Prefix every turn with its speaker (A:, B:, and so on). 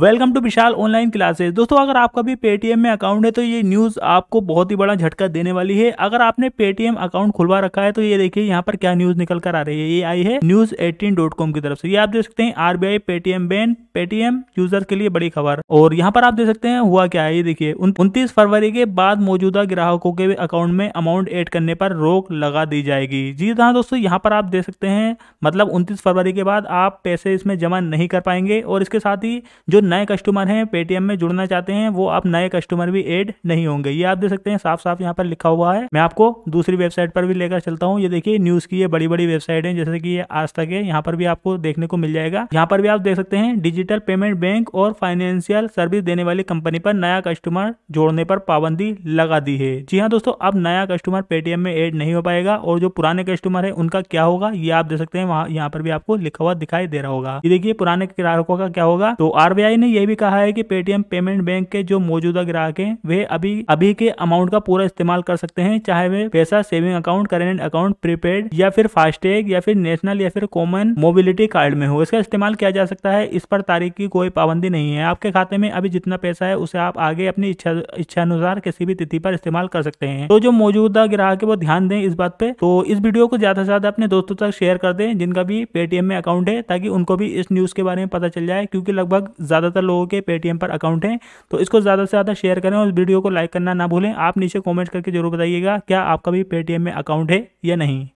A: welcome to Vishal online classes दोस्तों अगर आपका भी पेटीएम में अकाउंट है तो ये न्यूज़ आपको बहुत ही बड़ा झटका देने वाली है अगर आपने पेटीएम अकाउंट खुलवा रखा है तो ये देखिए यहाँ पर क्या न्यूज़ निकल कर आ रही है ये आई है न्यूज एटीन डॉट कॉम की तरफ से ये आप देख सकते हैं आई पेटीएम बैन पेटीएम यूजर के लिए बड़ी खबर और यहाँ पर आप देख सकते हैं हुआ क्या है ये देखिए उनतीस फरवरी के बाद मौजूदा ग्राहकों के अकाउंट में अमाउंट एड करने पर रोक लगा दी जाएगी जी हाँ दोस्तों यहाँ पर आप देख सकते हैं मतलब उनतीस फरवरी के बाद आप पैसे इसमें जमा नहीं कर पाएंगे और इसके साथ ही जो नए कस्टमर हैं पेटीएम में जुड़ना चाहते हैं वो आप नए कस्टमर भी एड नहीं होंगे ये आप देख सकते हैं साफ साफ यहाँ पर लिखा हुआ है मैं आपको दूसरी वेबसाइट पर भी लेकर चलता हूँ ये देखिए न्यूज की ये बड़ी बड़ी वेबसाइट है जैसे की आज तक है यहाँ पर भी आपको देखने को मिल जाएगा यहाँ पर भी आप देख सकते हैं डिजिटल पेमेंट बैंक और फाइनेंशियल सर्विस देने वाली कंपनी पर नया कस्टमर जोड़ने पर पाबंदी लगा दी है जी हाँ दोस्तों अब नया कस्टमर पेटीएम में एड नहीं हो पाएगा और जो पुराने कस्टमर है उनका क्या होगा ये आप देख सकते हैं यहाँ पर भी आपको लिखा हुआ दिखाई दे रहा होगा ये देखिए पुराने ग्राहकों का क्या होगा तो आरबीआई आरबीआई ने यह भी कहा है कि पेटीएम पेमेंट बैंक के जो मौजूदा ग्राहक हैं वे अभी अभी के अमाउंट का पूरा इस्तेमाल कर सकते हैं चाहे वे पैसा saving account current account prepaid या फिर फास्टैग या फिर नेशनल या फिर कॉमन मोबिलिटी कार्ड में हो इसका इस्तेमाल किया जा सकता है इस पर तारीख की कोई पाबंदी नहीं है आपके खाते में अभी जितना पैसा है उसे आप आगे अपनी इच्छा इच्छानुसार किसी भी तिथि पर इस्तेमाल कर सकते हैं तो जो मौजूदा ग्राहक है वो ध्यान दें इस बात पे तो इस वीडियो को ज्यादा से ज्यादा अपने दोस्तों तक शेयर कर दें जिनका भी पेटीएम में अकाउंट है ताकि उनको भी इस न्यूज के बारे में पता चल जाए क्योंकि लगभग ज्यादा ज़्यादातर लोगों के पेटीएम पर अकाउंट हैं तो इसको ज़्यादा से ज़्यादा शेयर करें और वीडियो को लाइक करना ना भूलें आप नीचे कॉमेंट करके जरूर बताइएगा क्या आपका भी पेटीएम में अकाउंट है या नहीं